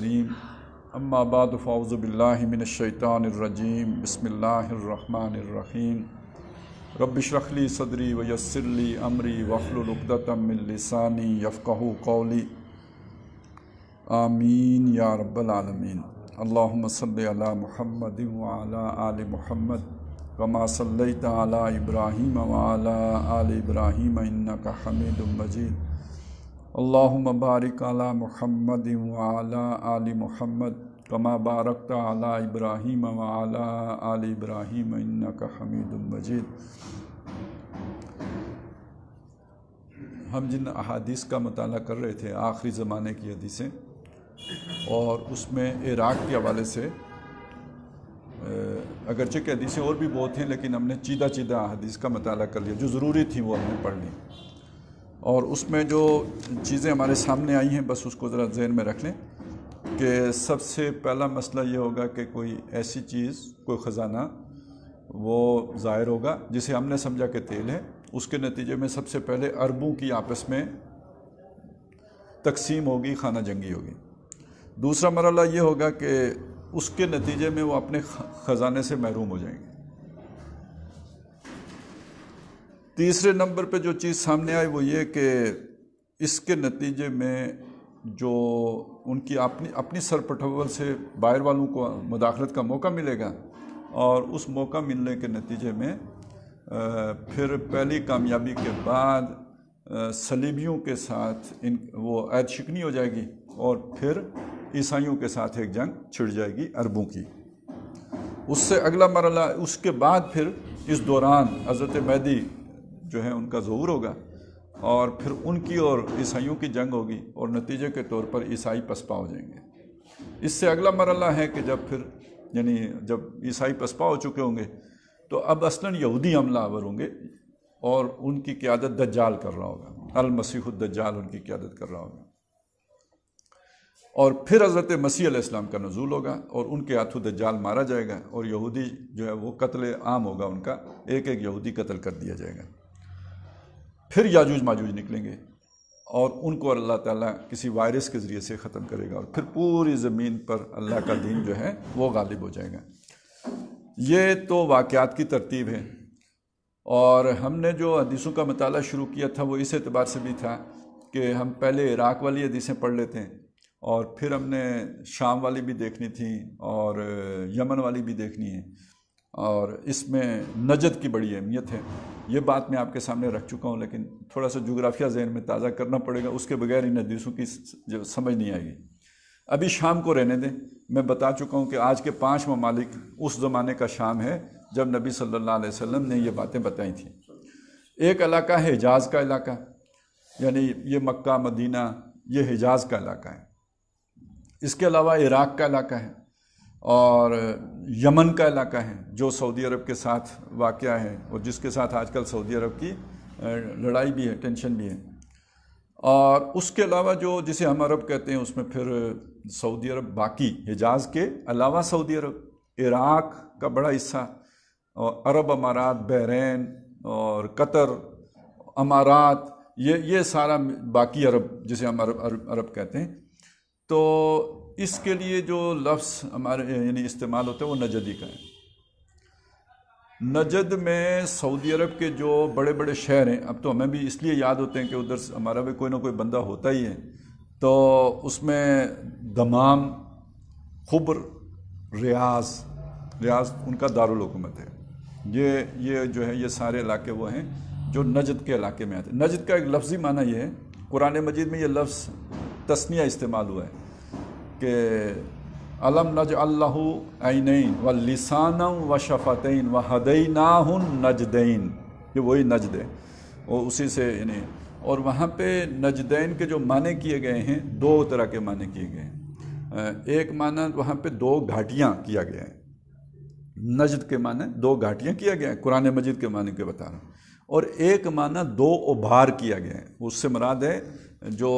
नीम अम्माबाद फ़ाउज़बिल्लिमिनशैतानरजीम बसमीम रबशरखली सदरी वयसरली अमरी वखलुलदतमिलसानी यफ़क़ कौली आमीन या रब्बल आलमीन रब्बालमीन अल्लाम महमद आलि महमद कमा सल्ला इब्राहीम वाल आल इब्राहीम इन्ना का मजीद अल्लाहुम बारिक अला मुहम्मद वाला आल मुहम्मद कमा बारकत अला इब्राहीम वाला आल इब्राहीम इन्नक हमीद मजीद हम जिन अहादीस का मताल कर रहे थे आखिरी ज़माने की हदीसें और उसमें इराक़ के हवाले से अगरचे की हदीसें और भी बहुत हैं लेकिन हमने चीदा चीदा अहादीस का मताल कर लिया जो ज़रूरी थी वो हमने पढ़ ली और उसमें जो चीज़ें हमारे सामने आई हैं बस उसको ज़रा जहन में रख लें कि सबसे पहला मसला ये होगा कि कोई ऐसी चीज़ कोई ख़जाना वो ज़ाहिर होगा जिसे हमने समझा कि तेल है उसके नतीजे में सबसे पहले अरबों की आपस में तकसीम होगी खाना जंगी होगी दूसरा मरला ये होगा कि उसके नतीजे में वो अपने ख़जाने से महरूम हो जाएंगे तीसरे नंबर पे जो चीज़ सामने आई वो ये कि इसके नतीजे में जो उनकी अपनी अपनी सरपटवल से बाहर वालों को मुदाखलत का मौका मिलेगा और उस मौका मिलने के नतीजे में फिर पहली कामयाबी के बाद सलीबियों के साथ इन वो ऐद शिकनी हो जाएगी और फिर ईसाइयों के साथ एक जंग छिड़ जाएगी अरबों की उससे अगला मरला उसके बाद फिर इस दौरान हज़रत मैदी जो है उनका ज़हूर होगा और फिर उनकी और ईसाइयों की जंग होगी और नतीजे के तौर पर ईसाई पसपा हो जाएंगे इससे अगला मरला है कि जब फिर यानी जब ईसाई पसपा हो चुके होंगे तो अब असला यहूदी हमला आवर होंगे और उनकी क्यादत दज्जाल कर रहा होगा अल दज्जाल उनकी क्यादत कर रहा होगा और फिर हज़रत मसीह इस्लाम का नजूल होगा और उनके हाथों दज्जाल मारा जाएगा और यहूदी जो है वो कत्ल आम होगा उनका एक एक यहूदी कत्ल कर दिया जाएगा फिर याजूज माजूज निकलेंगे और उनको अल्लाह ताला किसी वायरस के ज़रिए से ख़त्म करेगा और फिर पूरी ज़मीन पर अल्लाह का दीन जो है वो गालिब हो जाएगा ये तो वाक़ात की तरतीब है और हमने जो हदीसों का मताल शुरू किया था वो इस एतबार से भी था कि हम पहले इराक़ वाली हदीसें पढ़ लेते हैं और फिर हमने शाम वाली भी देखनी थी और यमन वाली भी देखनी है और इसमें नजद की बड़ी अहमियत है ये बात मैं आपके सामने रख चुका हूँ लेकिन थोड़ा सा जोग्राफिया जहन में ताज़ा करना पड़ेगा उसके बगैर इन हदीसों की जो समझ नहीं आएगी अभी शाम को रहने दें मैं बता चुका हूँ कि आज के पाँच ममालिक उस ज़माने का शाम है जब नबी सल्लल्लाहु अलैहि वसल्लम ने ये बातें बताई थी एक इलाका है हिजाज़ का इलाका यानी ये मक्का मदीना ये हिजाज़ का इलाका है इसके अलावा इराक़ का इलाका है और यमन का इलाका है जो सऊदी अरब के साथ वाक़ है और जिसके साथ आजकल सऊदी अरब की लड़ाई भी है टेंशन भी है और उसके अलावा जो जिसे हम अरब कहते हैं उसमें फिर सऊदी अरब बाकी हिजाज़ के अलावा सऊदी अरब इराक़ का बड़ा हिस्सा और अरब अमारात बहरीन और कतर अमारात ये ये सारा बाकी अरब जिसे हम अरब अरब, अरब कहते हैं तो इसके लिए जो लफ्ज़ हमारे यानी इस्तेमाल होते हैं वो नजदी का है नजद में सऊदी अरब के जो बड़े बड़े शहर हैं अब तो हमें भी इसलिए याद होते हैं कि उधर हमारा भी कोई ना कोई बंदा होता ही है तो उसमें दमाम खुब्र रियाज रियाज उनका दारकूमत है ये ये जो है ये सारे इलाके वो हैं जो नजद के इलाके में आते हैं नजद का एक लफ्ज़ी माना यह है कुरान मजीद में ये लफ्ज़ तस्निया इस्तेमाल हुआ है के अलम नज अल्लाह आनैन व लिसानम व शफ़तैन व हदैनाहन नजदैन ये वही नजद वो उसी से इन्हें और वहाँ पे नजदैन के जो माने किए गए हैं दो तरह के माने किए गए हैं एक माना वहाँ पे दो घाटियाँ किया गया है नजद के माने दो घाटियाँ किया गया है कुरान मजिद के माने के बता रहा हूँ और एक माना दो उभार किया गया है उससे मराद है जो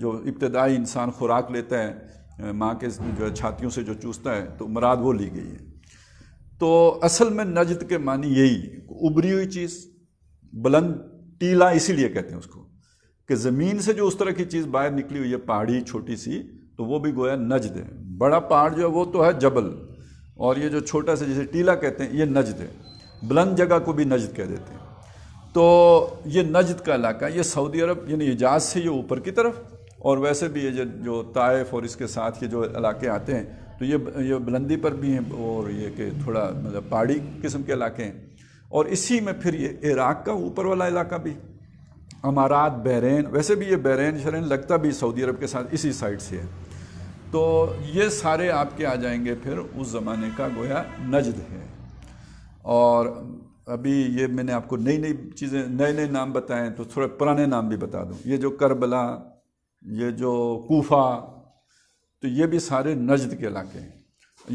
जो इब्तदाई इंसान खुराक लेता है माँ के जो छातियों से जो चूसता है तो मराद वो ली गई है तो असल में नजद के मानी यही उभरी हुई चीज़ बुलंद टीला इसीलिए कहते हैं उसको कि ज़मीन से जो उस तरह की चीज़ बाहर निकली हुई है पहाड़ी छोटी सी तो वो भी गोया नजद है बड़ा पहाड़ जो है वो तो है जबल और ये जो छोटा सा जिसे टीला कहते हैं ये नजद है बुलंद जगह को भी नजद कह देते हैं तो ये नजद का इलाका ये सऊदी अरब यानी एजाज से ये ऊपर की तरफ और वैसे भी ये जो ताइफ और इसके साथ ये जो इलाके आते हैं तो ये ये बुलंदी पर भी हैं और ये कि थोड़ा मतलब पहाड़ी किस्म के इलाके हैं और इसी में फिर ये इराक़ का ऊपर वाला इलाका भी अमारात बहरीन वैसे भी ये बहरीन शरीन लगता भी सऊदी अरब के साथ इसी साइड से है तो ये सारे आपके आ जाएंगे फिर उस ज़माने का गोया नजद है और अभी ये मैंने आपको नई नई चीज़ें नए नए नाम बताए तो थोड़े पुराने नाम भी बता दूं ये जो करबला ये जो कोफा तो ये भी सारे नजद के इलाके हैं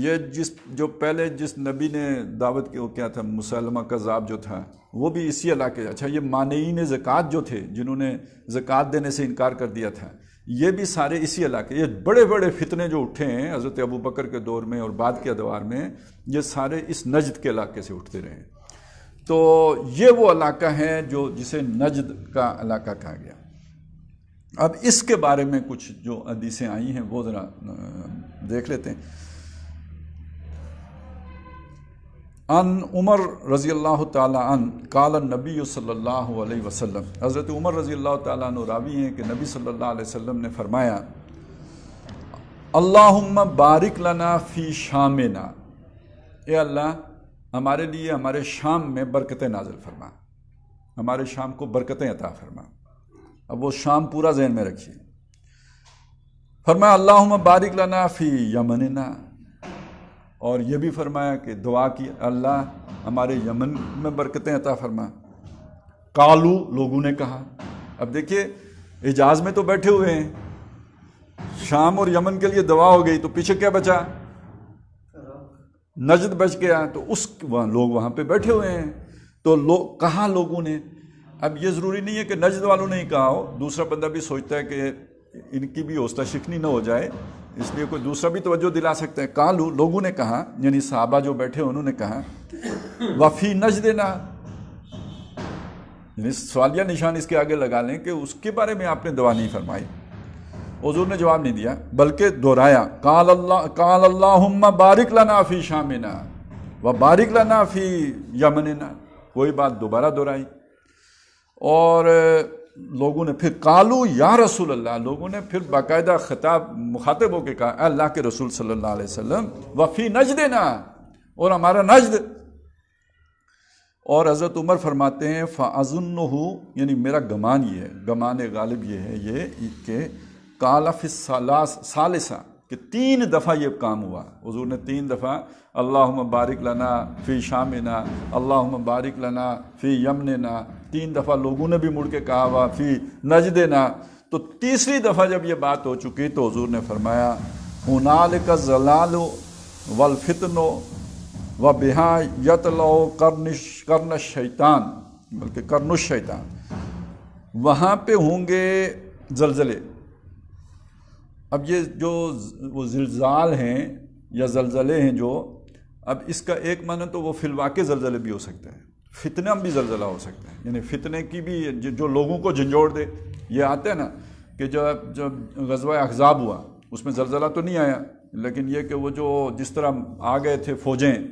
ये जिस जो पहले जिस नबी ने दावत के वो क्या था मुसलमा कज़ाब जो था वो भी इसी इलाके अच्छा ये मानईन ज़क़़त जो थे जिन्होंने ज़क़़त देने से इनकार कर दिया था ये भी सारे इसी इलाके ये बड़े बड़े फितने जो उठे हैं हज़रत अबू बकर के दौर में और बाद के दौर में ये सारे इस नजद के इलाके से उठते रहे तो ये वो इलाका है जो जिसे नजद का इलाका कहा गया अब इसके बारे में कुछ जो अदीसें आई हैं वो ज़रा देख लेते हैं अन उमर रज़ी अल्लाह तन काल नबी सल्ला वसलम हज़रत उमर रज़ी अल्लाह तन हैं कि नबी सल्ला वसम ने फरमाया अल्लाम बारिक लना फ़ी शामा ए अल्लाह हमारे लिए हमारे शाम में बरकतें नाजिल फरमा हमारे शाम को बरकतें अता फरमा अब वो शाम पूरा जहन में रखिए फरमाया अल्लाह बारिक लना फ़ी यमनना और ये भी फरमाया कि दुआ की अल्लाह हमारे यमन में बरकतें अता फरमा कालू लोगों ने कहा अब देखिए एजाज में तो बैठे हुए हैं शाम और यमन के लिए दवा हो गई तो पीछे क्या बचा नजद बच गया तो उस वहाँ लोग वहाँ पे बैठे हुए हैं तो लो कहा लोगों ने अब ये ज़रूरी नहीं है कि नजद वालों ने ही कहा हो दूसरा बंदा भी सोचता है कि इनकी भी हौसला शिकनी ना हो जाए इसलिए कोई दूसरा भी तवज्जो दिला सकते हैं कहाँ लो, लोगों ने कहा यानी साहबा जो बैठे उन्होंने कहा वफ़ी नज देना यानी सवालिया निशान इसके आगे लगा लें कि उसके बारे में आपने दवा नहीं फरमाई हजूर ने जवाब नहीं दिया बल्कि दोहराया काल अल्लाह काल अल्लाह बारिक लना फ़ी शामिना व बारिक लना फ़ी यमनना वही बात दोबारा दोहराई और लोगों ने फिर कालू या रसूल अल्लाह लोगों ने फिर बाकायदा खिताब मुखातब होकर कहा अल्लाह के रसूल सल्लल्लाहु अलैहि वसल्लम वफ़ी नज देना और हमारा नजद और हज़रत उमर फरमाते हैं फ़ाजुन यानी मेरा गमान ये है गमान गालिब ये है ये कि सालिसा कि तीन दफ़ा ये काम हुआ हजूर ने तीन दफ़ा अल्लाह बारिक लना फ़ी शामिना अल्लाह बारिक लना फ़ी यमनना तीन दफ़ा लोगों ने भी मुड़ के कहा हुआ फ़ी देना तो तीसरी दफ़ा जब ये बात हो चुकी तो हजूर ने फरमाया हनाल का जलाल वलफितनो व बिहा यतलो करनिश करन शैतान बल्कि करनुश शैतान वहाँ पे होंगे जलजले अब ये जो वो जल्जाल हैं या जलजले हैं जो अब इसका एक माना तो वो के जलजले भी हो सकते हैं फितने भी जलजला हो सकता है यानी फितने की भी जो लोगों को झंझोड़ दे ये आते हैं ना कि जब जब गजवा अहजाब हुआ उसमें जलजला तो नहीं आया लेकिन ये कि वो जो जिस तरह आ गए थे फौजें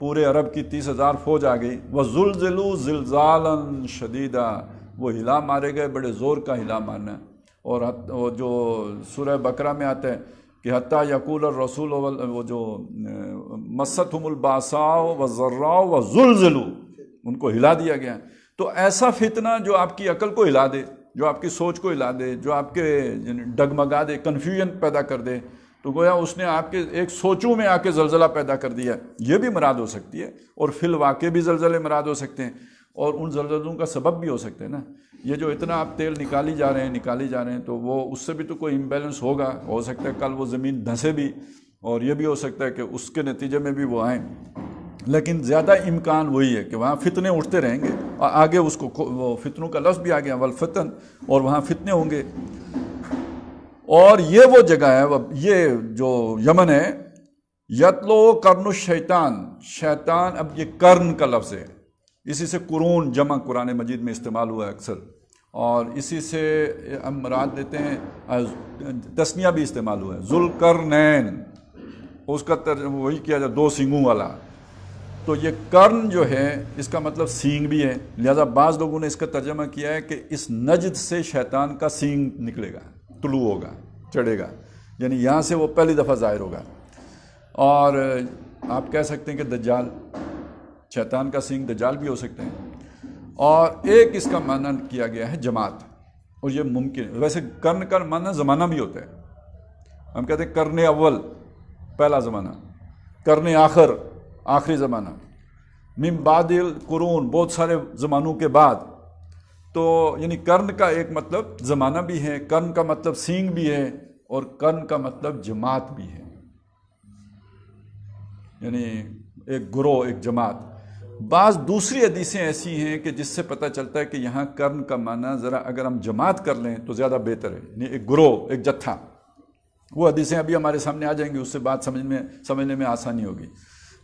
पूरे अरब की तीस हज़ार फौज आ गई वह जुलजलू जिलजालन शदीदा वो हिला मारे गए बड़े ज़ोर का हिला मारना और वो जो सूर्य बकरा में आते हैं कि हत्या यकूल और रसूल वो जो मसत व जर्राओ व जुलजलू उनको हिला दिया गया तो ऐसा फितना जो आपकी अकल को हिला दे जो आपकी सोच को हिला दे जो आपके डगमगा दे कन्फ्यूजन पैदा कर दे तो गोया उसने आपके एक सोचों में आके जलजला पैदा कर दिया ये भी मराद हो सकती है और फिल वाक़ भी जलजले मराद हो सकते हैं और उन जल्जलों का सबब भी हो सकते हैं ना ये जो इतना आप तेल निकाली जा रहे हैं निकाली जा रहे हैं तो वो उससे भी तो कोई इम्बेलेंस होगा हो सकता है कल वो ज़मीन धंसे भी और ये भी हो सकता है कि उसके नतीजे में भी वो आए लेकिन ज़्यादा इम्कान वही है कि वहाँ फितने उठते रहेंगे और आगे उसको वो फितनों का लफ्ज़ भी आ गया वलफतन और वहाँ फितने होंगे और ये वो जगह है ये जो यमन है यतलो कर्न शैतान शैतान अब ये कर्न का लफ्ज़ है इसी से कुरून जमा कुरान मजीद में इस्तेमाल हुआ है अक्सर और इसी से हम मुराद देते हैं तस्निया भी इस्तेमाल हुआ है जुलकर नैन उसका तर वही किया जाए दो सिंगों वाला तो ये कर्न जो है इसका मतलब सींग भी है लिहाजा बाज़ लोगों ने इसका तर्जमा किया है कि इस नजद से शैतान का सींग निकलेगा तुलू होगा चढ़ेगा यानी यहाँ से वो पहली दफ़ा ज़ाहिर होगा और आप कह सकते हैं कि दज्जाल शैतान का सिंह दजाल भी हो सकते हैं और एक इसका माना किया गया है जमात और ये मुमकिन वैसे कर्ण का माना ज़माना भी होता है हम कहते हैं करने अव्वल पहला ज़माना करने आखिर आखिरी ज़माना मिम कुरून बहुत सारे ज़मानों के बाद तो यानी कर्ण का एक मतलब ज़माना भी है कर्ण का मतलब सींग भी है और कर्ण का मतलब जमात भी है यानी एक ग्रोह एक जमात बाज़ दूसरी हदीसें ऐसी हैं कि जिससे पता चलता है कि यहाँ कर्म का माना ज़रा अगर हम जमात कर लें तो ज़्यादा बेहतर है एक ग्रोह एक जत्था वो हदीसें अभी हमारे सामने आ जाएंगी उससे बात समझ में समझने में आसानी होगी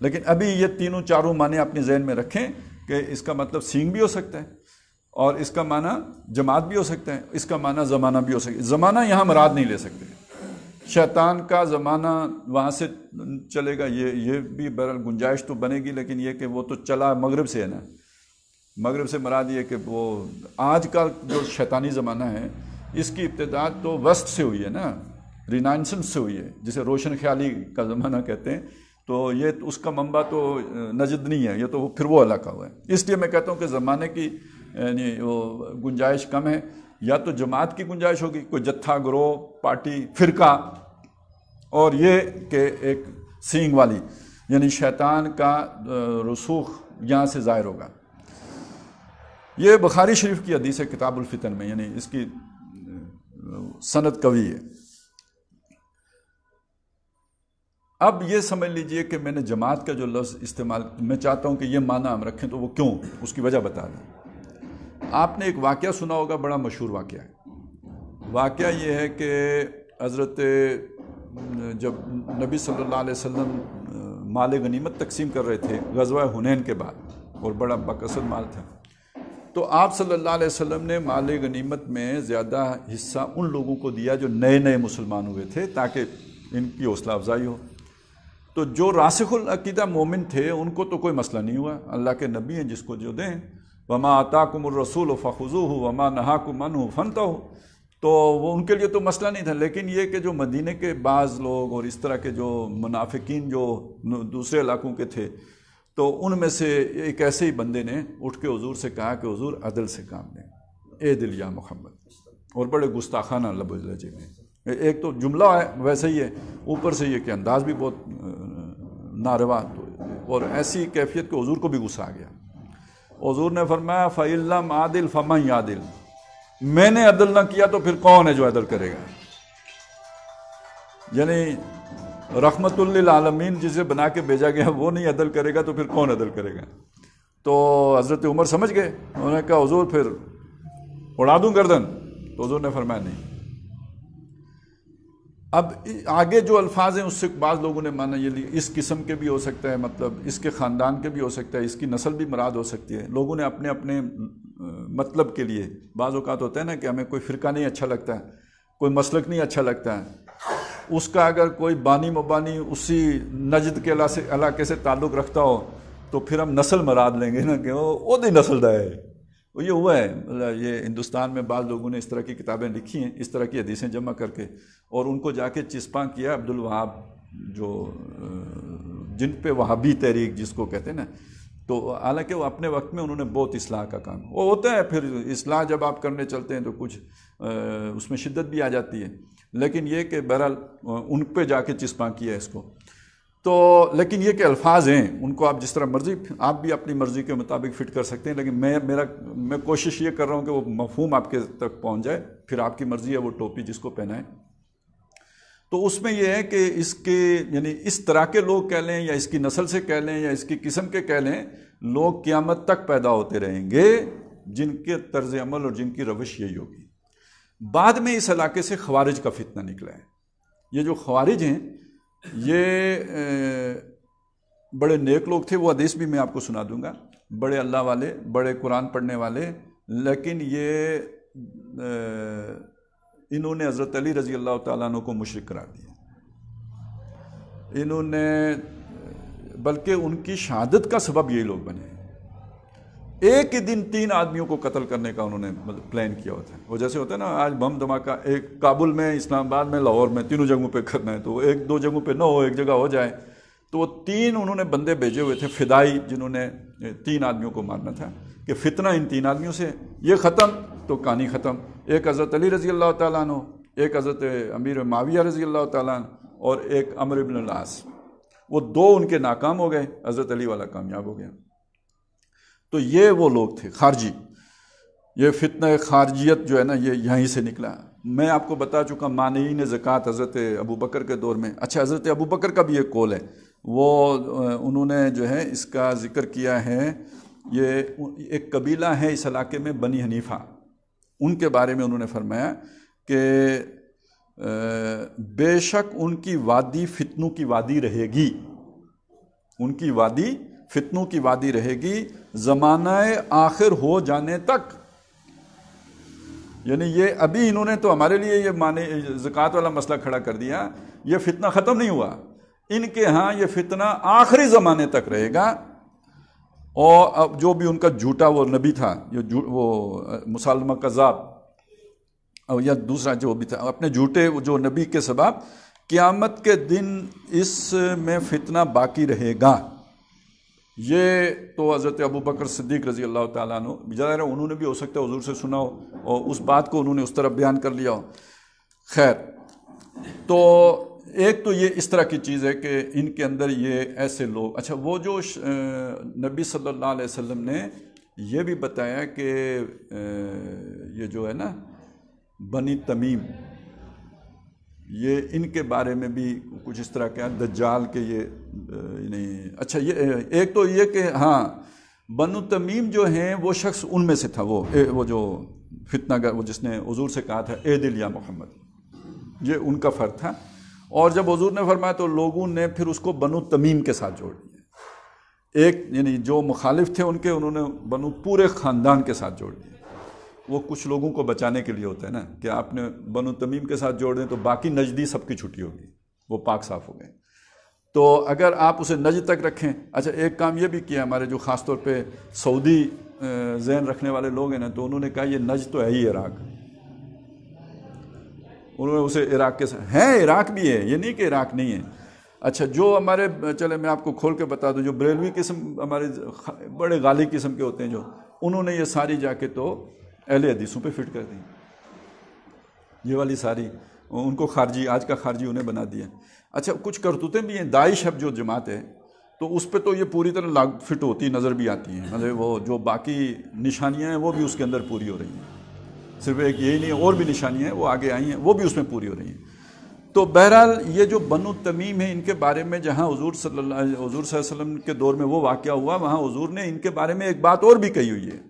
लेकिन अभी ये तीनों चारों माने अपने जहन में रखें कि इसका मतलब सींग भी हो सकता है और इसका माना जमात भी हो सकता है इसका माना ज़माना भी हो सकता है ज़माना यहाँ मराद नहीं ले सकते शैतान का ज़माना वहाँ से चलेगा ये ये भी बहरहाल गुंजाइश तो बनेगी लेकिन ये कि वो तो चला मगरब से है ना मगरब से मरा दिए कि वो आज का जो शैतानी ज़माना है इसकी इब्तदा तो वस्त से हुई है ना रिनाइंसेंस से हुई है जिसे रोशन ख्याली का ज़माना कहते हैं तो ये तो उसका मंबा तो नजद नहीं है ये तो फिर वो का हुआ है इसलिए मैं कहता हूँ कि ज़माने की यानी वो गुंजाइश कम है या तो जमात की गुंजाइश होगी कोई जत्था ग्रोह पार्टी फिरका और ये के एक सींग वाली यानी शैतान का रसूख यहाँ से ज़ाहिर होगा ये बुखारी शरीफ की हदीस है किताबुलफ़ितन में यानी इसकी सनत कवि है अब ये समझ लीजिए कि मैंने जमात का जो लफ्ज़ इस्तेमाल मैं चाहता हूँ कि ये माना हम रखें तो वो क्यों उसकी वजह बता दें आपने एक वाक्य सुना होगा बड़ा मशहूर वाक्य है वाक़ ये है कि हज़रत जब नबी सल्लल्लाहु अलैहि वसल्लम माल गनीमत तकसीम कर रहे थे गजवा हुनैन के बाद और बड़ा बकसद माल था तो आप सल्लल्लाहु अलैहि वसल्लम ने माल गनीमत में ज़्यादा हिस्सा उन लोगों को दिया जो नए नए मुसलमान हुए थे ताकि इनकी हौसला अफजाई हो तो जो रासिकुल मोमिन थे उनको तो कोई मसला नहीं हुआ अल्लाह के नबी हैं जिसको जो दें वमा आता कुमर रसूल फ़ुजू हो वमा नहा कुमन हो फनता हो तो वो उनके लिए तो मसला नहीं था लेकिन ये कि जो मदीने के बाज़ लोग और इस तरह के जो मुनाफिकीन जो दूसरे इलाकों के थे तो उनमें से एक ऐसे ही बंदे ने उठ के हजूर से कहा कि हजूर अदल से काम लें ए दिल या मोहम्मद और बड़े गुस्ताखाना लब लजे में एक तो जुमला है वैसे ही है ऊपर से ये कि अंदाज़ भी बहुत नारवा तो और ऐसी कैफियत के हजूर को भी गुस्सा आ गया हजूर ने फरमाया फ़ाइल आदिल फ़मा आदिल मैंने अदल ना किया तो फिर कौन है जो अदल करेगा यानी आलमीन जिसे बना के भेजा गया वो नहीं अदल करेगा तो फिर कौन अदल करेगा तो हज़रत उमर समझ गए उन्होंने कहा हजूर फिर उड़ा दूँ गर्दन तो हजूर ने फरमाया नहीं अब आगे जो अल्फाज हैं उससे बाज़ लोगों ने माना ये लिए इस किस्म के भी हो सकता है मतलब इसके ख़ानदान के भी हो सकता है इसकी नस्ल भी मराद हो सकती है लोगों ने अपने अपने मतलब के लिए बाज़ अवत होता है ना कि हमें कोई फ़िरका नहीं अच्छा लगता है कोई मसलक नहीं अच्छा लगता है उसका अगर कोई बानी मबानी उसी नजद के इलाके से ताल्लुक़ रखता हो तो फिर हम नस्ल मराद लेंगे ना कि वो ओदी नस्ल का है वो ये हुआ है मतलब ये हिंदुस्तान में बाद लोगों ने इस तरह की किताबें लिखी हैं इस तरह की हदीसें जमा करके और उनको जाके चिस्पा किया अब्दुल वहाब जो जिन पे वहाबी तहरीक जिसको कहते हैं ना तो हालांकि वो अपने वक्त में उन्होंने बहुत असलाह का काम वो होता है फिर असलाह जब आप करने चलते हैं तो कुछ उसमें शिद्दत भी आ जाती है लेकिन ये कि बहरहाल उन पर जाके चिस्पा किया इसको तो लेकिन ये कि अल्फाज हैं उनको आप जिस तरह मर्जी आप भी अपनी मर्ज़ी के मुताबिक फ़िट कर सकते हैं लेकिन मैं मेरा मैं कोशिश ये कर रहा हूँ कि वो मफहूम आपके तक पहुँच जाए फिर आपकी मर्ज़ी है वो टोपी जिसको पहनाएं तो उसमें यह है कि इसके यानी इस तरह के लोग कह लें या इसकी नस्ल से कह लें या इसकी किस्म के कह लें लोग क़्यामत तक पैदा होते रहेंगे जिनके तर्ज अमल और जिनकी रविश यही होगी बाद में इस इलाके से खवारिज का फितना निकला है ये जो खवारिज हैं ये बड़े नेक लोग थे वो आदेश भी मैं आपको सुना दूंगा बड़े अल्लाह वाले बड़े कुरान पढ़ने वाले लेकिन ये इन्होंने हज़रत अली रज़ी अल्लाह तु को मुशरक करा दिया इन्होंने बल्कि उनकी शहादत का सबब ये लोग बने एक ही दिन तीन आदमियों को कत्ल करने का उन्होंने प्लान मतलब किया होता है वो जैसे होता है ना आज बम धमाका एक काबुल में इस्लामाबाद में लाहौर में तीनों जगहों पे करना है तो एक दो जगहों पे ना हो एक जगह हो जाए तो वो तीन उन्होंने बंदे भेजे हुए थे फिदाई जिन्होंने तीन आदमियों को मारना था कि फितना इन तीन आदमियों से ये ख़त्म तो कहानी ख़त्म एक हज़रत अली रज़ी अल्लाह हो एक हज़रत अमीर माविया रज़ी अल्लाह तन और एक अमर इबन वो दो उनके नाकाम हो गए हज़रत अली वाला कामयाब हो गया तो ये वो लोग थे खारजी ये फितन खारजियत जो है ना ये यहीं से निकला मैं आपको बता चुका ने ज़क़़त हज़रत अबू बकर के दौर में अच्छा हज़रत अबू बकर का भी एक कॉल है वो उन्होंने जो है इसका ज़िक्र किया है ये एक कबीला है इस इलाके में बनी हनीफ़ा उनके बारे में उन्होंने फरमाया कि बेशक उनकी वादी फितनों की वादी रहेगी उनकी वादी फितनों की वादी रहेगी ज़माना आखिर हो जाने तक यानी ये अभी इन्होंने तो हमारे लिए ये माने जक़ात वाला मसला खड़ा कर दिया ये फितना ख़त्म नहीं हुआ इनके यहाँ ये फितना आखिरी ज़माने तक रहेगा और अब जो भी उनका झूठा वो नबी था जो वो मुसलम कज़ाब या दूसरा जो भी था अपने झूठे जो नबी के सबाब क़्यामत के दिन इस में फितना बाकी रहेगा ये तो हज़रत अबू बकर सिद्दीक रज़ी अल्लाह तु ज़ाहिर है उन्होंने भी हो सकता है हजूर से सुना हो और उस बात को उन्होंने उस तरफ बयान कर लिया हो खैर तो एक तो ये इस तरह की चीज़ है कि इनके अंदर ये ऐसे लोग अच्छा वो जो नबी सल्लल्लाहु अलैहि वसल्लम ने ये भी बताया कि ये जो है ना बनी तमीम ये इनके बारे में भी कुछ इस तरह क्या दज्जाल के ये नहीं अच्छा ये एक तो ये कि हाँ बनु तमीम जो हैं वो शख्स उनमें से था वो ए, वो जो फितना का वो जिसने हजूर से कहा था ए दिल या मोहम्मद ये उनका फ़र्क था और जब हजूर ने फरमाया तो लोगों ने फिर उसको बनु तमीम के साथ जोड़ दिया एक यानी जो मुखालिफ थे उनके उन्होंने बनु पूरे ख़ानदान के साथ जोड़ दिया वो कुछ लोगों को बचाने के लिए होता है ना कि आपने बनु तमीम के साथ जोड़ दें तो बाकी नजदी सबकी छुट्टी होगी वो पाक साफ हो गए तो अगर आप उसे नज तक रखें अच्छा एक काम ये भी किया हमारे जो ख़ास तौर पे सऊदी जहन रखने वाले लोग हैं ना तो उन्होंने कहा ये नज तो है ही इराक उन्होंने उसे इराक के साथ हैं इराक भी है ये नहीं कि इराक नहीं है अच्छा जो हमारे चले मैं आपको खोल के बता दूं जो बरेलवी किस्म हमारे बड़े गाली किस्म के होते हैं जो उन्होंने ये सारी जाके तो अहले हदीसों पर फिट कर दी ये वाली सारी उनको खारजी आज का खारजी उन्हें बना दिया अच्छा कुछ करतूतें भी हैं दाइश अब जो जमात है तो उस पर तो ये पूरी तरह लाग फिट होती नज़र भी आती हैं मतलब वो जो बाकी निशानियाँ हैं वो भी उसके अंदर पूरी हो रही हैं सिर्फ एक यही नहीं और भी निशानियाँ हैं वो आगे आई हैं वो भी उसमें पूरी हो रही हैं तो बहरहाल ये जो बनु तमीम है इनके बारे में जहाँ हजूर सल्ला हजूर वसम के दौर में वो वाक़ हुआ वहाँ हजूर ने इनके बारे में एक बात और भी कही हुई है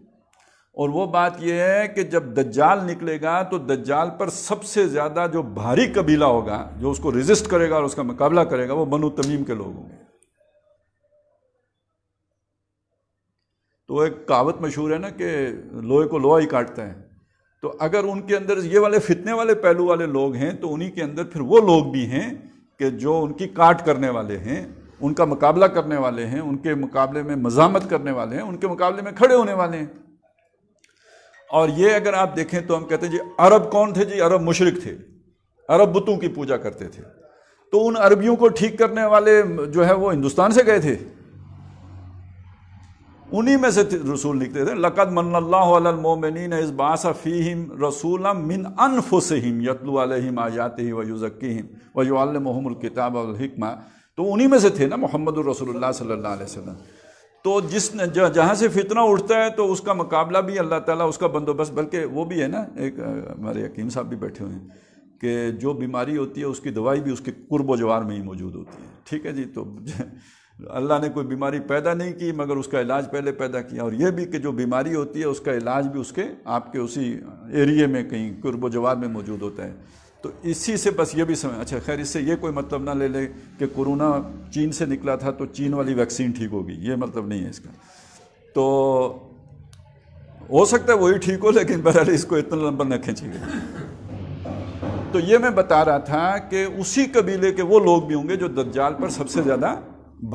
और वो बात यह है कि जब दज्जाल निकलेगा तो दज्जाल पर सबसे ज़्यादा जो भारी कबीला होगा जो उसको रिजिस्ट करेगा और उसका मुकाबला करेगा वो बनु तमीम के लोग होंगे तो एक कहावत मशहूर है ना कि लोहे को लोहा ही काटते हैं तो अगर उनके अंदर ये वाले फितने वाले पहलू वाले लोग हैं तो उन्हीं के अंदर फिर वो लोग भी हैं कि जो उनकी काट करने वाले हैं उनका मुकाबला करने वाले हैं उनके मुकाबले में मजामत करने वाले हैं उनके मुकाबले में खड़े होने वाले हैं और ये अगर आप देखें तो हम कहते हैं जी अरब कौन थे जी अरब मुशरक थे अरब बुतों की पूजा करते थे तो उन अरबियों को ठीक करने वाले जो है वो हिंदुस्तान से गए थे उन्हीं में से रसूल निकले थे लकद मन्नल्लामिन इस बासफ़ीम रसूल मिन अनफुसहिम यतलू अलहिम आयात ही व युज़क्कीम मोहम्मद किताब अलहिकमा तो उन्हीं में से थे ना मोहम्मद रसूल सल्ला वसलम तो जिस जहाँ से फितना उठता है तो उसका मुकाबला भी अल्लाह ताला उसका बंदोबस्त बल्कि वो भी है ना एक हमारे यकीम साहब भी बैठे हुए हैं कि जो बीमारी होती है उसकी दवाई भी उसके कुर्ब जवार में ही मौजूद होती है ठीक है जी तो अल्लाह ने कोई बीमारी पैदा नहीं की मगर उसका इलाज पहले पैदा किया और यह भी कि जो बीमारी होती है उसका इलाज भी उसके आपके उसी एरिए में कहीं कुर्ब जवार में मौजूद होता है तो इसी से बस ये भी समझ अच्छा खैर इससे ये कोई मतलब ना ले ले कि कोरोना चीन से निकला था तो चीन वाली वैक्सीन ठीक होगी ये मतलब नहीं है इसका तो हो सकता है वही ठीक हो लेकिन बहरहाल इसको इतना लंबा न खींचेगा तो ये मैं बता रहा था कि उसी कबीले के वो लोग भी होंगे जो दज्जाल पर सबसे ज़्यादा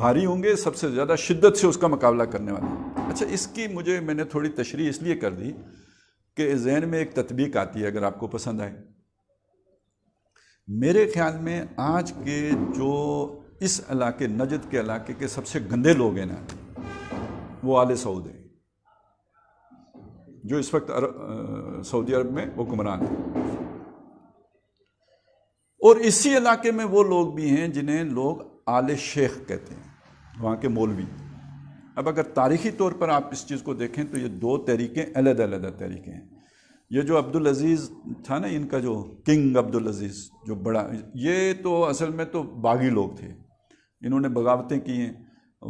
भारी होंगे सबसे ज़्यादा शिद्दत से उसका मुकाबला करने वाले अच्छा इसकी मुझे मैंने थोड़ी तशरी इसलिए कर दी कि जहन में एक तदबीक आती है अगर आपको पसंद आए मेरे ख्याल में आज के जो इस इलाके नजद के इलाके के सबसे गंदे लोग हैं ना वो आले सऊद हैं जो इस वक्त अरब, सऊदी अरब में हुक्मरान हैं और इसी इलाके में वो लोग भी हैं जिन्हें लोग आल शेख कहते हैं वहाँ के मौलवी अब अगर तारीखी तौर पर आप इस चीज़ को देखें तो ये दो तरीके अलग अलग तरीके हैं ये जो अब्दुल अजीज़ था ना इनका जो किंग अब्दुल अजीज़ जो बड़ा ये तो असल में तो बागी लोग थे इन्होंने बगावतें की हैं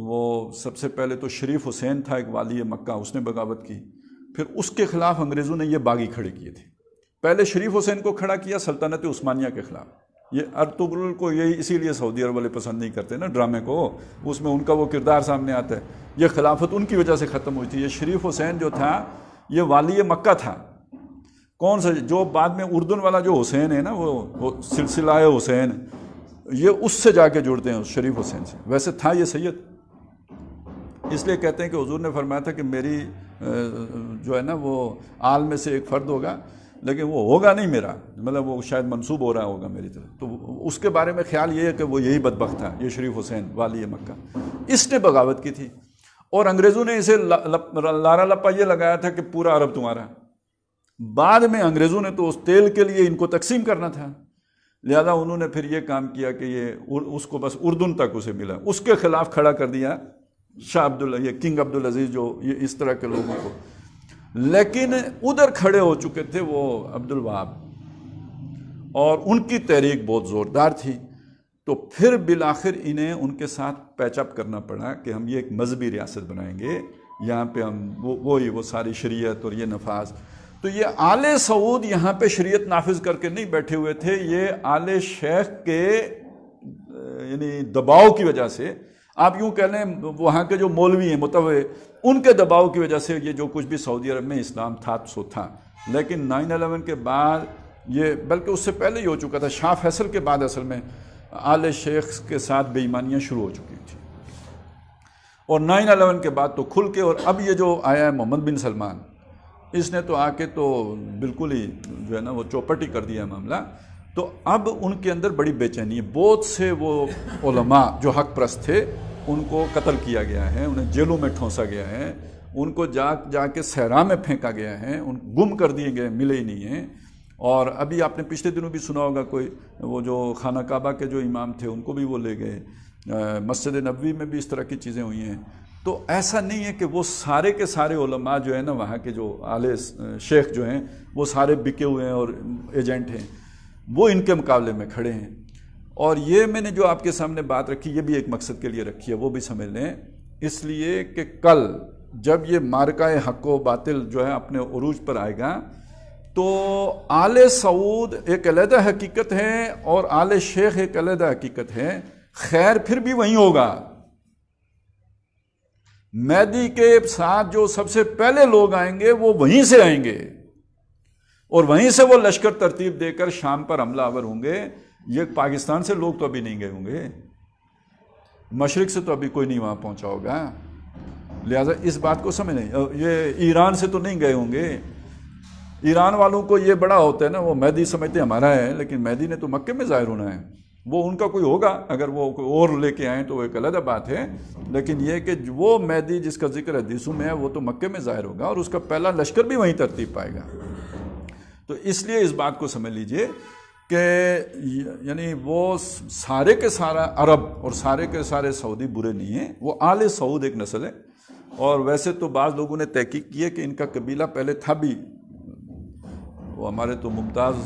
वो सबसे पहले तो शरीफ हुसैन था एक वाली मक्का उसने बगावत की फिर उसके ख़िलाफ़ अंग्रेज़ों ने ये बागी खड़े किए थे पहले शरीफ हुसैन को खड़ा किया सल्तनत उस्मानिया के ख़िलाफ़ ये अर्तुगरुल को यही इसीलिए सऊदी अरब वाले पसंद नहीं करते ना ड्रामे को उसमें उनका वो किरदार सामने आता है ये खिलाफत उनकी वजह से ख़त्म हुई थी ये शरीफ हुसैन जो था ये वाली मक्का था कौन सा जो बाद में उर्दन वाला जो हुसैन है ना वो, वो सिलसिला हुसैन ये उससे जाके जुड़ते हैं उस शरीफ हुसैन से वैसे था ये सैयद इसलिए कहते हैं कि हजूर ने फरमाया था कि मेरी जो है ना वो आल में से एक फ़र्द होगा लेकिन वो होगा नहीं मेरा मतलब वो शायद मंसूब हो रहा होगा मेरी तरफ तो उसके बारे में ख्याल ये है कि वो यही बदबक था ये शरीफ हुसैन वाली मक्का इसने बगावत की थी और अंग्रेज़ों ने इसे लारा लप्पा ये लगाया था कि पूरा अरब तुम्हारा बाद में अंग्रेज़ों ने तो उस तेल के लिए इनको तकसीम करना था लिहाजा उन्होंने फिर ये काम किया कि ये उसको बस उर्दन तक उसे मिला उसके खिलाफ खड़ा कर दिया शाह अब्दुल ये किंग अब्दुल अजीज़ जो ये इस तरह के लोगों को लेकिन उधर खड़े हो चुके थे वो अब्दुल वहाब और उनकी तहरीक बहुत ज़ोरदार थी तो फिर बिल आखिर इन्हें उनके साथ पैचअप करना पड़ा कि हम ये एक मजहबी रियासत बनाएंगे यहाँ पे हम वो वही वो, वो सारी शरीयत और ये नफाज तो ये आले सऊद यहाँ पे शरीयत नाफिज करके नहीं बैठे हुए थे ये आले शेख के यानी दबाव की वजह से आप यूं कह लें वहाँ के जो मौलवी हैं मुतव उनके दबाव की वजह से ये जो कुछ भी सऊदी अरब में इस्लाम था सो था लेकिन नाइन अलेवन के बाद ये बल्कि उससे पहले ही हो चुका था शाह फैसल के बाद असल में आल शेख के साथ बेईमानियाँ शुरू हो चुकी थी और नाइन अलेवन के बाद तो खुल के और अब ये जो आया है मोहम्मद बिन सलमान इसने तो आके तो बिल्कुल ही जो है ना वो चौपटी कर दिया मामला तो अब उनके अंदर बड़ी बेचैनी है बहुत से वो ओलमा जो हक प्रस्त थे उनको कत्ल किया गया है उन्हें जेलों में ठोंसा गया है उनको जा जाके सहरा में फेंका गया है उन गुम कर दिए गए मिले ही नहीं हैं और अभी आपने पिछले दिनों भी सुना होगा कोई वो जो खाना काबा के जो इमाम थे उनको भी वो ले गए मस्जिद नबी में भी इस तरह की चीज़ें हुई हैं तो ऐसा नहीं है कि वो सारे के सारे ओलमा जो है ना वहाँ के जो आले शेख जो हैं वो सारे बिके हुए हैं और एजेंट हैं वो इनके मुकाबले में खड़े हैं और ये मैंने जो आपके सामने बात रखी ये भी एक मकसद के लिए रखी है वो भी समझ लें इसलिए कि कल जब ये मारका हक व बातिल जो है अपने अरूज पर आएगा तो आल सऊद एक अलहदा हकीकत है और आल शेख एक अलहदा हकीकत है खैर फिर भी वहीं होगा मैदी के साथ जो सबसे पहले लोग आएंगे वो वहीं से आएंगे और वहीं से वो लश्कर तरतीब देकर शाम पर हमलावर होंगे ये पाकिस्तान से लोग तो अभी नहीं गए होंगे मशरक से तो अभी कोई नहीं वहां पहुंचा होगा लिहाजा इस बात को समझ नहीं ये ईरान से तो नहीं गए होंगे ईरान वालों को ये बड़ा होता है ना वो मैदी समझते हमारा है लेकिन मैदी ने तो मक्के में ज़ाहिर होना है वो उनका कोई होगा अगर वो कोई और लेके आए तो वो एक अलग बात है लेकिन ये कि वो मैदी जिसका जिक्र हदीसों में है वो तो मक्के में ज़ाहिर होगा और उसका पहला लश्कर भी वहीं तरतीब पाएगा तो इसलिए इस बात को समझ लीजिए कि यानी वो सारे के सारा अरब और सारे के सारे सऊदी बुरे नहीं हैं वो आल सऊद एक नस्ल है और वैसे तो बाज़ लोगों ने तहकीक की है कि इनका कबीला पहले था भी वो हमारे तो मुमताज़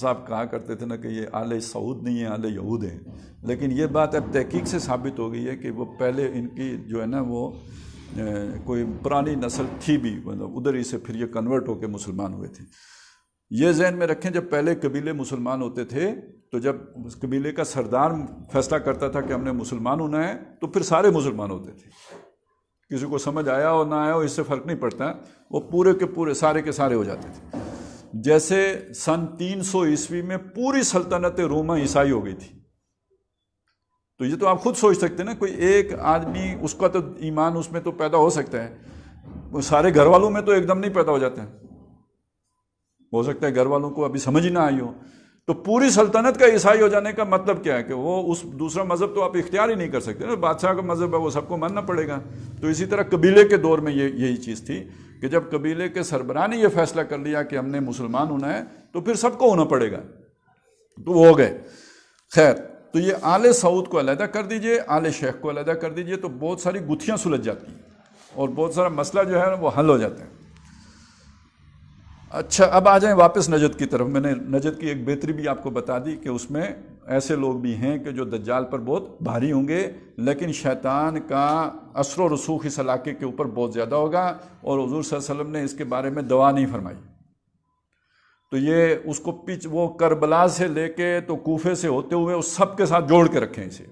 साहब कहा करते थे ना कि ये आले सऊद नहीं है आले यहूद हैं लेकिन ये बात अब तहकीक से साबित हो गई है कि वो पहले इनकी जो है ना वो कोई पुरानी नस्ल थी भी मतलब उधर ही से फिर ये कन्वर्ट होकर मुसलमान हुए थे ये जहन में रखें जब पहले कबीले मुसलमान होते थे तो जब उस कबीले का सरदार फैसला करता था कि हमने मुसलमान होना है तो फिर सारे मुसलमान होते थे किसी को समझ आया और ना आया हो इससे फ़र्क नहीं पड़ता वो पूरे के पूरे सारे के सारे हो जाते थे जैसे सन 300 सौ ईस्वी में पूरी सल्तनत रोमा ईसाई हो गई थी तो ये तो आप खुद सोच सकते हैं ना कोई एक आदमी उसका तो ईमान उसमें तो पैदा हो सकता है सारे घर वालों में तो एकदम नहीं पैदा हो जाते हो सकता है घर वालों को अभी समझ ही ना आई हो तो पूरी सल्तनत का ईसाई हो जाने का मतलब क्या है कि वो उस दूसरा मज़हब तो आप इख्तियार ही नहीं कर सकते ना बादशाह का मज़हब है वो सबको मानना पड़ेगा तो इसी तरह कबीले के दौर में ये यही चीज़ थी कि जब कबीले के सरबराह ने यह फैसला कर लिया कि हमने मुसलमान होना है तो फिर सबको होना पड़ेगा तो वो हो गए खैर तो ये आले सऊद को अलहदा कर दीजिए आले शेख को अलहदा कर दीजिए तो बहुत सारी गुथियाँ सुलझ जाती हैं और बहुत सारा मसला जो है वो हल हो जाता है अच्छा अब आ जाए वापस नजद की तरफ मैंने नजद की एक बेहतरी भी आपको बता दी कि उसमें ऐसे लोग भी हैं कि जो दज्जाल पर बहुत भारी होंगे लेकिन शैतान का असर व रसूख इस इलाके के ऊपर बहुत ज़्यादा होगा और हजूर वसल्लम ने इसके बारे में दवा नहीं फरमाई तो ये उसको पिच वो करबला से लेके तो कूफ़े से होते हुए उस सब के साथ जोड़ के रखें इसे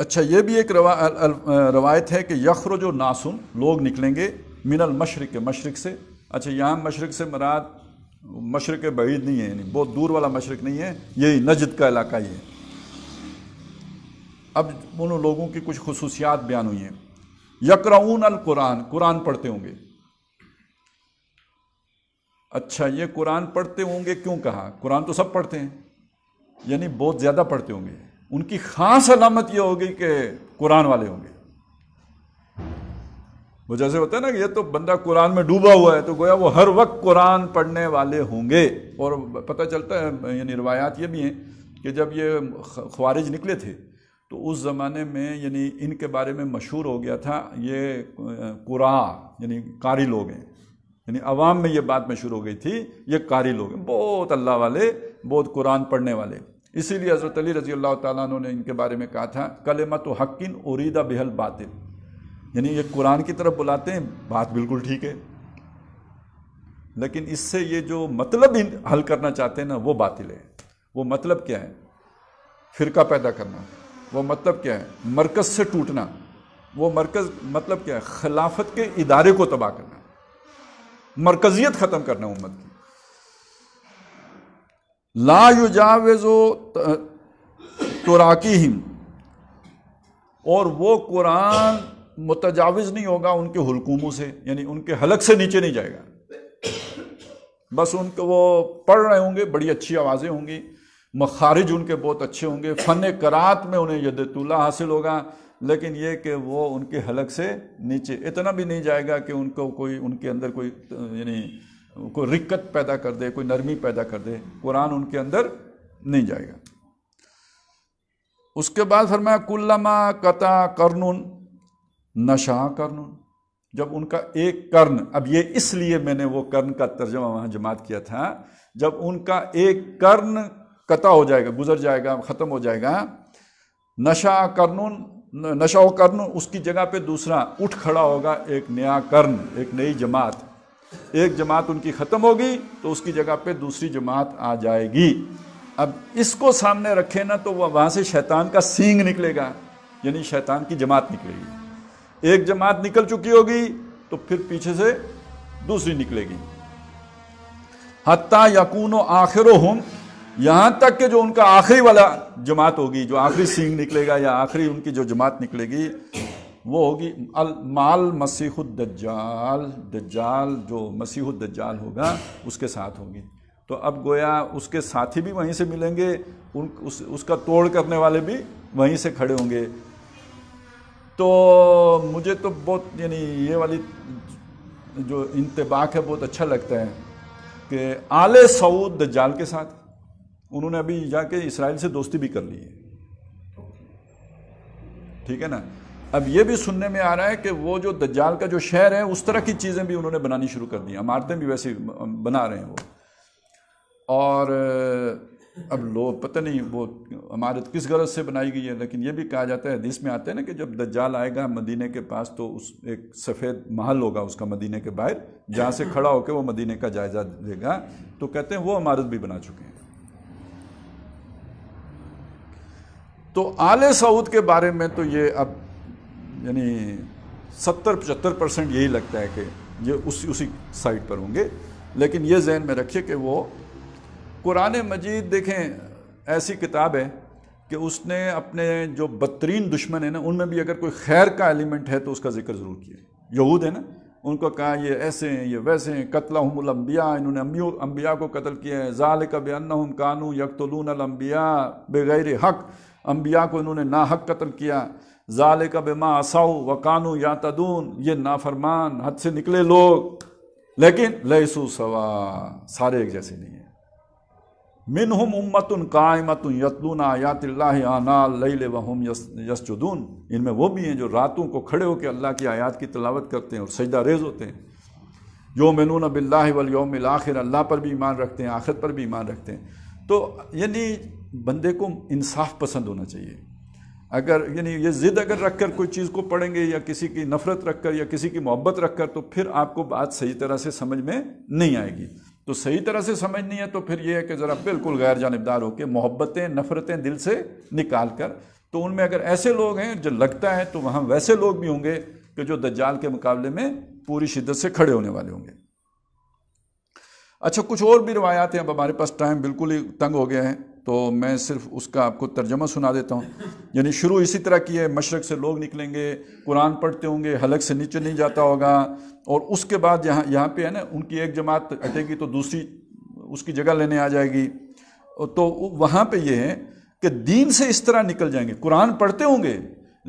अच्छा ये भी एक रवा, अल, अल, रवायत है कि यखर जो नासुन लोग निकलेंगे मिनल मशरक मशरक से अच्छा यहाँ मशरक से मराद मशरक बहीद नहीं है यानी बहुत दूर वाला मशरक नहीं है यही नजद का इलाका ही है अब उन लोगों की कुछ खसूसियात बयान हुई हैं यकराउन अल कुरान कुरान पढ़ते होंगे अच्छा ये कुरान पढ़ते होंगे क्यों कहा कुरान तो सब पढ़ते हैं यानी बहुत ज़्यादा पढ़ते होंगे उनकी खास अलामत यह होगी कि कुरान वाले होंगे वो जैसे होता है ना कि ये तो बंदा कुरान में डूबा हुआ है तो गोया वो हर वक्त कुरान पढ़ने वाले होंगे और पता चलता है यानी रवायात ये भी हैं कि जब ये ख्वारिज निकले थे तो उस ज़माने में यानी इनके बारे में मशहूर हो गया था ये कुरा यानी कारी लोग हैं यानी अवाम में ये बात मशहूर हो गई थी ये कारी लोग हैं बहुत अल्लाह वाले बहुत कुरान पढ़ने वाले इसीलिए हज़रत अली रजी अल्लाह तु ने इनके बारे में कहा था कलेमत हक्किन उरीदा बेहल बातिल यानी ये कुरान की तरफ बुलाते हैं बात बिल्कुल ठीक है लेकिन इससे ये जो मतलब हल करना चाहते हैं ना वो बातिल है वो मतलब क्या है फ़िरका पैदा करना वो मतलब क्या है मरकज़ से टूटना वो मरकज़ मतलब क्या है खिलाफत के इदारे को तबाह करना मरकज़ियत ख़त्म करना उम्मत की ला जो तुराकी हिम और वो कुरान मुतजावज़ नहीं होगा उनके हलकूमों से यानी उनके हलक से नीचे नहीं जाएगा बस उनको वो पढ़ रहे होंगे बड़ी अच्छी आवाज़ें होंगी मखारिज उनके बहुत अच्छे होंगे फ़न करात में उन्हें यदतुल्ला हासिल होगा लेकिन ये कि वो उनके हलक से नीचे इतना भी नहीं जाएगा कि उनको कोई उनके अंदर कोई यानी कोई रिक्कत पैदा कर दे कोई नरमी पैदा कर दे कुरान उनके अंदर नहीं जाएगा उसके बाद फरमाया कुल्लमा कता करनुन नशा करनुन जब उनका एक कर्ण अब ये इसलिए मैंने वो कर्ण का तर्जमा वहाँ जमात किया था जब उनका एक कर्ण कता हो जाएगा गुजर जाएगा ख़त्म हो जाएगा नशा करनुन नशा कर्ण उसकी जगह पे दूसरा उठ खड़ा होगा एक नया कर्ण एक नई जमात एक जमात उनकी ख़त्म होगी तो उसकी जगह पे दूसरी जमात आ जाएगी अब इसको सामने रखे ना तो वह वहाँ से शैतान का सींग निकलेगा यानी शैतान की जमात निकलेगी एक जमात निकल चुकी होगी तो फिर पीछे से दूसरी निकलेगी हत्ता यकून आखिर हम यहाँ तक के जो उनका आखिरी वाला जमात होगी जो आखिरी सींग निकलेगा या आखिरी उनकी जो जमात निकलेगी वो होगी अल माल मसीहुद्दज्जाल दज्जाल जो मसीहुद्दज्जाल होगा उसके साथ होगी तो अब गोया उसके साथी भी वहीं से मिलेंगे उन उस, उसका तोड़ करने वाले भी वहीं से खड़े होंगे तो मुझे तो बहुत यानी ये वाली जो इंतबाक है बहुत अच्छा लगता है कि आले सऊद दज्जाल के साथ उन्होंने अभी जाके इसराइल से दोस्ती भी कर ली है ठीक है ना अब ये भी सुनने में आ रहा है कि वो जो दज्जाल का जो शहर है उस तरह की चीज़ें भी उन्होंने बनानी शुरू कर दी इमारतें भी वैसे बना रहे हैं वो और अब लोग पता नहीं वो इमारत किस गरज से बनाई गई है लेकिन ये भी कहा जाता है हदीस में आते हैं ना कि जब दज्जाल आएगा मदीने के पास तो उस एक सफ़ेद महल होगा उसका मदीने के बाहर जहाँ से खड़ा होकर वो मदीने का जायज़ा लेगा तो कहते हैं वो इमारत भी बना चुके हैं तो आले सऊद के बारे में तो ये अब यानी सत्तर पचहत्तर परसेंट यही लगता है कि ये उसी उसी साइड पर होंगे लेकिन ये जहन में रखिए कि वो कुरान मजीद देखें ऐसी किताब है कि उसने अपने जो बदतरीन दुश्मन है ना उनमें भी अगर कोई खैर का एलिमेंट है तो उसका जिक्र ज़रूर किया यहूद है ना उनको कहा ये ऐसे हैं ये वैसे हैं हम अम्बिया इन्होंने अम्बियो अम्बिया को कत्ल किया है ज़ाल हम कानू यकतलून अलम्बिया बग़ैर हक अम्बिया को इन्होंने ना हक कत्ल किया ज़ाल का बेमा आसाऊ वकानू या तदून ये नाफरमान हद से निकले लोग लेकिन लहसु सवा सारे एक जैसे नहीं है उम्मत उम्मतन कायमतन यतलून आयातिल्ला आना लईल वहम यसजुदून इनमें वो भी हैं जो रातों को खड़े होकर अल्लाह की आयात की तलावत करते हैं और सजदा रेज होते हैं यो बिल्ला वल योम आखिर अल्लाह पर भी ईमान रखते हैं आखिरत पर भी ईमान रखते हैं तो यानी बंदे को इंसाफ पसंद होना चाहिए अगर यानी ये ज़िद अगर रख कर कोई चीज़ को पढ़ेंगे या किसी की नफ़रत रख कर या किसी की मोहब्बत रख कर तो फिर आपको बात सही तरह से समझ में नहीं आएगी तो सही तरह से समझ नहीं है तो फिर ये है कि ज़रा बिल्कुल गैर जानबदार होकर मोहब्बतें नफ़रतें दिल से निकाल कर तो उनमें अगर ऐसे लोग हैं जो लगता है तो वहाँ वैसे लोग भी होंगे कि जो दज्जाल के मुकाबले में पूरी शिद्दत से खड़े होने वाले होंगे अच्छा कुछ और भी रवायात हैं अब हमारे पास टाइम बिल्कुल ही तंग हो गया है तो मैं सिर्फ उसका आपको तर्जमा सुना देता हूँ यानी शुरू इसी तरह की है मशरक़ से लोग निकलेंगे कुरान पढ़ते होंगे हलक से नीचे नहीं जाता होगा और उसके बाद यहाँ यहाँ पे है ना उनकी एक जमात हटेगी तो दूसरी उसकी जगह लेने आ जाएगी तो वहाँ पे ये है कि दीन से इस तरह निकल जाएंगे कुरान पढ़ते होंगे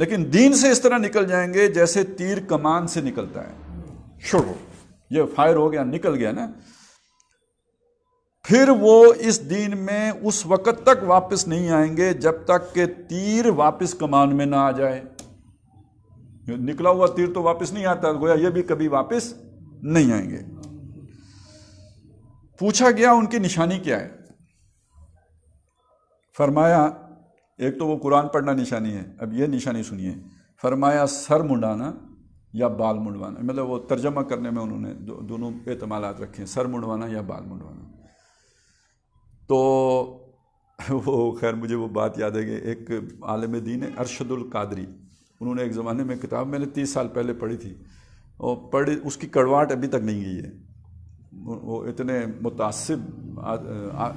लेकिन दीन से इस तरह निकल जाएंगे जैसे तीर कमान से निकलता है शुरू ये फायर हो गया निकल गया ना फिर वो इस दिन में उस वक़्त तक वापस नहीं आएंगे जब तक के तीर वापस कमान में ना आ जाए निकला हुआ तीर तो वापस नहीं आता गोया ये भी कभी वापस नहीं आएंगे पूछा गया उनकी निशानी क्या है फरमाया एक तो वो कुरान पढ़ना निशानी है अब ये निशानी सुनिए फरमाया सर मुंडाना या बाल मुंडवाना मतलब वो तर्जमा करने में उन्होंने दो, दोनों एतमालत रखे हैं सर मुंडवाना या बाल मुंडवाना तो वो खैर मुझे वो बात याद है कि एक आलम दीन है अरशदुल कादरी उन्होंने एक ज़माने में किताब मैंने तीस साल पहले पढ़ी थी और पढ़ी उसकी कड़वाहट अभी तक नहीं गई है वो इतने मुतासब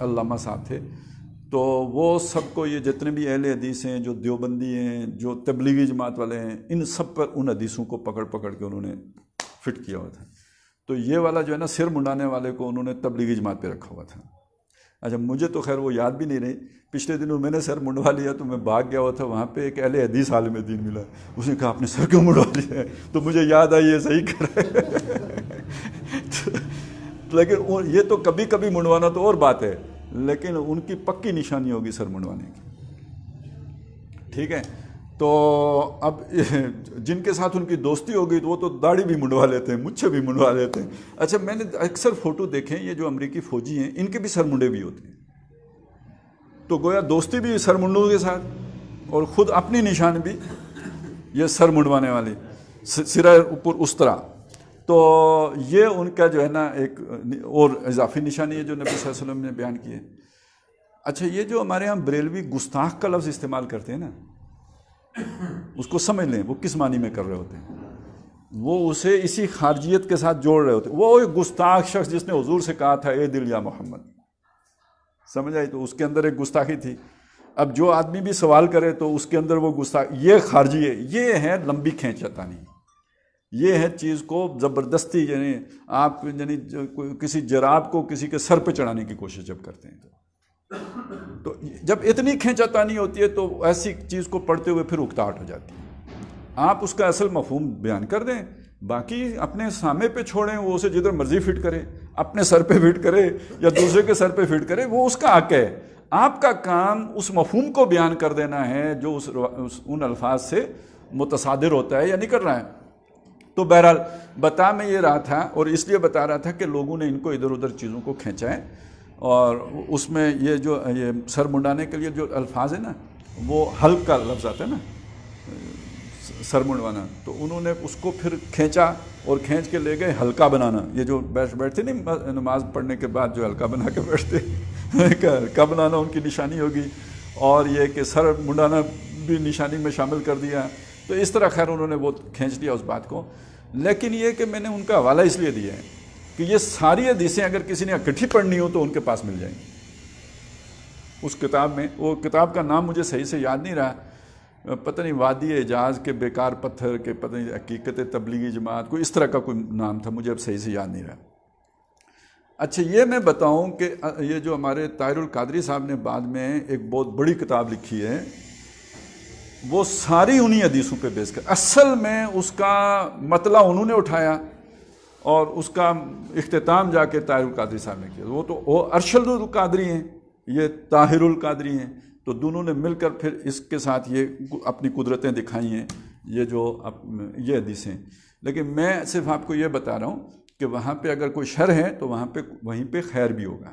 अल्लामा साहब थे तो वो सबको ये जितने भी अहल हदीस हैं जो देवबंदी हैं जो तबलीगी जमात वाले हैं इन सब पर उन हदीसों को पकड़ पकड़ के उन्होंने फिट किया हुआ था तो ये वाला जो है ना सिर मुंडाने वाले को उन्होंने तबलीगी जमात पे रखा हुआ था अच्छा मुझे तो खैर वो याद भी नहीं रही पिछले दिनों मैंने सर मुंडवा लिया तो मैं भाग गया हुआ था वहाँ पे एक अहले हदीस में दिन मिला उसने कहा आपने सर क्यों मुंडवा लिया है तो मुझे याद आई ये सही कर तो, तो, लेकिन ये तो कभी कभी मुंडवाना तो और बात है लेकिन उनकी पक्की निशानी होगी सर मुंडवाने की ठीक है तो अब जिनके साथ उनकी दोस्ती हो गई तो वो तो दाढ़ी भी मुंडवा लेते हैं मुच्छे भी मुंडवा लेते हैं अच्छा मैंने अक्सर फ़ोटो देखे हैं ये जो अमरीकी फ़ौजी हैं इनके भी सरमुंडे भी होते हैं तो गोया दोस्ती भी सरमुंडों के साथ और ख़ुद अपनी निशान भी ये सर मुंडवाने वाली सिरा ऊपर उस तरह तो ये उनका जो है ना एक और इजाफी निशानी है जो नबी वसल्लम ने बयान किए अच्छा ये जो हमारे यहाँ बरेलवी गुस्ताख का लफ्ज़ इस्तेमाल करते हैं ना उसको समझ लें वो किस मानी में कर रहे होते हैं वो उसे इसी खारजियत के साथ जोड़ रहे होते वो एक गुस्ताख शख्स जिसने हजूर से कहा था ए दिल या मोहम्मद समझ आई तो उसके अंदर एक गुस्ताखी थी अब जो आदमी भी सवाल करे तो उसके अंदर वो गुस्सा ये खारजी है ये है लंबी खींच नहीं ये है चीज़ को ज़बरदस्ती यानी आप यानी किसी जराब को किसी के सर पे चढ़ाने की कोशिश जब करते हैं तो तो जब इतनी नहीं होती है तो ऐसी चीज़ को पढ़ते हुए फिर उकताहट हो जाती है आप उसका असल मफहम बयान कर दें बाकी अपने सामे पे छोड़ें वो उसे जिधर मर्जी फिट करे अपने सर पे फिट करे या दूसरे के सर पे फिट करे वो उसका हक है आपका काम उस मफहम को बयान कर देना है जो उस, उस उन अल्फाज से मुतसादिर होता है या निकल रहा है तो बहरहाल बता मैं ये रहा था और इसलिए बता रहा था कि लोगों ने इनको इधर उधर चीज़ों को खींचा है और उसमें ये जो ये सर मुंडाने के लिए जो अल्फाज है ना वो हल्क का लफ्ज़ आता है ना सर मुंडवाना तो उन्होंने उसको फिर खींचा और खींच के ले गए हल्का बनाना ये जो बैठ बैठते नहीं नमाज पढ़ने के बाद जो हल्का बना के बैठते हल्का बनाना उनकी निशानी होगी और ये कि सर मुंडाना भी निशानी में शामिल कर दिया तो इस तरह खैर उन्होंने वो खींच लिया उस बात को लेकिन ये कि मैंने उनका हवाला इसलिए दिया है कि ये सारी हदीसें अगर किसी ने इकट्ठी पढ़नी हो तो उनके पास मिल जाएंगी उस किताब में वो किताब का नाम मुझे सही से याद नहीं रहा पता नहीं वादी एजाज के बेकार पत्थर के पता नहीं हकीकत तबलीगी जमात कोई इस तरह का कोई नाम था मुझे अब सही से याद नहीं रहा अच्छा ये मैं बताऊं कि ये जो हमारे तायरुल कादरी साहब ने बाद में एक बहुत बड़ी किताब लिखी है वो सारी उन्हीं हदीसों पे बेस कर असल में उसका मतला उन्होंने उठाया और उसका अख्ताम जाके ताहिरुल कादरी साहब ने किया वो तो वो अरशदुल कादरी हैं ये ताहिरुल कादरी हैं तो दोनों ने मिलकर फिर इसके साथ ये अपनी कुदरतें दिखाई हैं ये जो अप, ये हदीस हैं लेकिन मैं सिर्फ आपको ये बता रहा हूँ कि वहाँ पे अगर कोई शर है तो वहाँ पे वहीं पे खैर भी होगा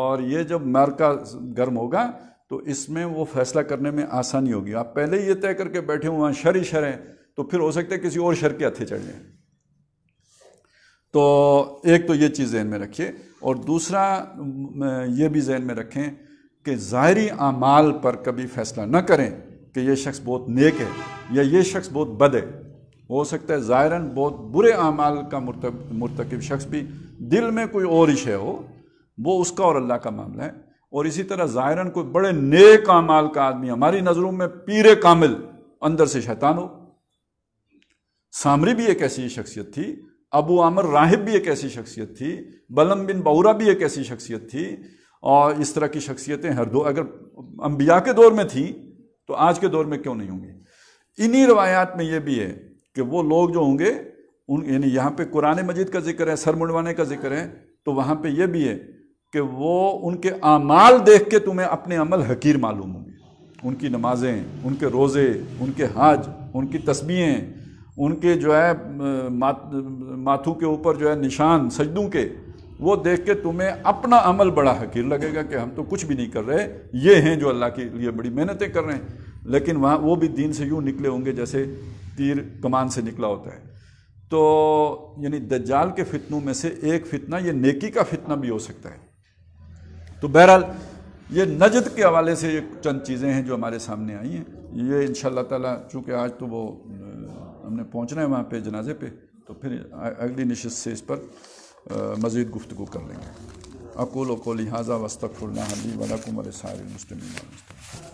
और ये जब मरका गर्म होगा तो इसमें वो फैसला करने में आसानी होगी आप पहले ही ये तय करके बैठे हुए वहाँ शर ही शर है तो फिर हो सकता है किसी और शर के हथे चढ़ जाए तो एक तो ये चीज़ जहन में रखिए और दूसरा ये भी जहन में रखें कि ज़ाहरी अमाल पर कभी फैसला न करें कि ये शख्स बहुत नेक है या ये शख्स बहुत बद है हो सकता है ज़ाहिरा बहुत बुरे अमाल का मरतकब शख्स भी दिल में कोई और ही शे हो वो उसका और अल्लाह का मामला है और इसी तरह ज़ाहिरन कोई बड़े नेक अमाल का आदमी हमारी नज़रों में पीर कामिल अंदर से शैतान हो सामरी भी एक ऐसी शख्सियत थी अबू आमर राहिब भी एक ऐसी शख्सियत थी बलम बिन बहुरा भी एक ऐसी शख्सियत थी और इस तरह की शख्सियतें हर दो अगर अम्बिया के दौर में थी तो आज के दौर में क्यों नहीं होंगी इन्हीं रवायात में यह भी है कि वो लोग जो होंगे उन यानी यहाँ पे कुरान मजीद का जिक्र है सर मुंडवाने का जिक्र है तो वहाँ पे यह भी है कि वो उनके अमाल देख के तुम्हें अपने अमल हकीर मालूम होंगे उनकी नमाजें उनके रोज़े उनके हज उनकी तस्बीहें उनके जो है माथू के ऊपर जो है निशान सजदों के वो देख के तुम्हें अपना अमल बड़ा हकीर लगेगा कि हम तो कुछ भी नहीं कर रहे ये हैं जो अल्लाह के लिए बड़ी मेहनतें कर रहे हैं लेकिन वहाँ वो भी दीन से यूँ निकले होंगे जैसे तीर कमान से निकला होता है तो यानी दज्जाल के फितनों में से एक फितना ये नेकी का फितना भी हो सकता है तो बहरहाल ये नजद के हवाले से ये चंद चीज़ें हैं जो हमारे सामने आई हैं ये इन शाह तूँकि आज तो वो हमने पहुँचना है वहाँ पर जनाजे पर तो फिर अगली नशस्त से इस पर मज़ीद गुफ्तु कर लेंगे अकोल अको लिहाजा वस्तफ़ुल्ला वलकुम सारे मुस्लिम